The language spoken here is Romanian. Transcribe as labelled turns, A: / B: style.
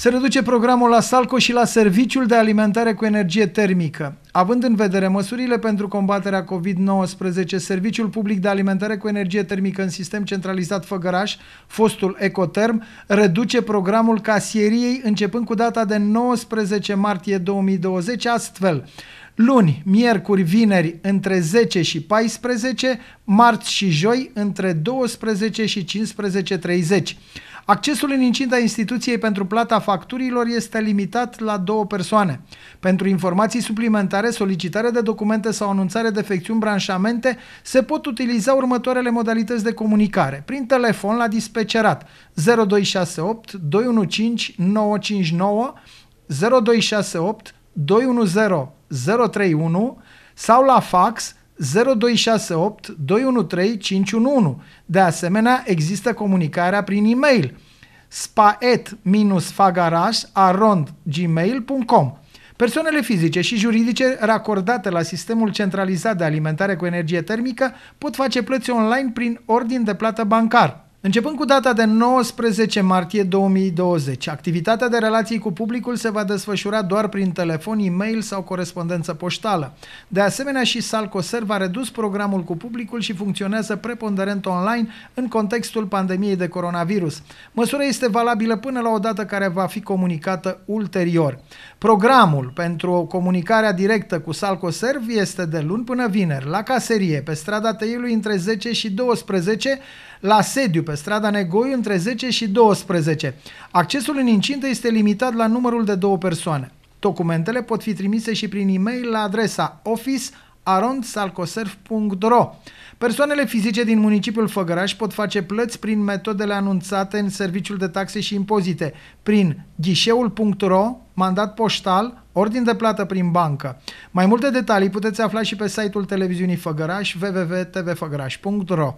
A: Se reduce programul la Salco și la serviciul de alimentare cu energie termică. Având în vedere măsurile pentru combaterea COVID-19, Serviciul Public de Alimentare cu Energie Termică în Sistem Centralizat Făgăraș, fostul Ecoterm, reduce programul casieriei începând cu data de 19 martie 2020, astfel luni, miercuri, vineri între 10 și 14, marți și joi între 12 și 15.30. Accesul în incinta instituției pentru plata facturilor este limitat la două persoane. Pentru informații suplimentare, solicitare de documente sau anunțare de fecțiuni branșamente se pot utiliza următoarele modalități de comunicare. Prin telefon la dispecerat 0268 215 959 0268 210 031 sau la fax 0268 213 511. De asemenea, există comunicarea prin e-mail spaet spaet-fagaraș-arond-gmail.com Persoanele fizice și juridice racordate la sistemul centralizat de alimentare cu energie termică pot face plăți online prin ordin de plată bancar. Începând cu data de 19 martie 2020, activitatea de relații cu publicul se va desfășura doar prin telefon, e-mail sau corespondență poștală. De asemenea și Salcoser va redus programul cu publicul și funcționează preponderent online în contextul pandemiei de coronavirus. Măsura este valabilă până la o dată care va fi comunicată ulterior. Programul pentru comunicarea directă cu Salcoser este de luni până vineri, la caserie, pe strada Teiului între 10 și 12, la sediu pe strada Negoiu între 10 și 12. Accesul în incintă este limitat la numărul de două persoane. Documentele pot fi trimise și prin e-mail la adresa office Persoanele fizice din municipiul Făgăraș pot face plăți prin metodele anunțate în Serviciul de Taxe și Impozite, prin ghișeul.ro, mandat poștal, ordin de plată prin bancă. Mai multe detalii puteți afla și pe site-ul televiziunii Făgăraș, www.tvfăgăraș.ro.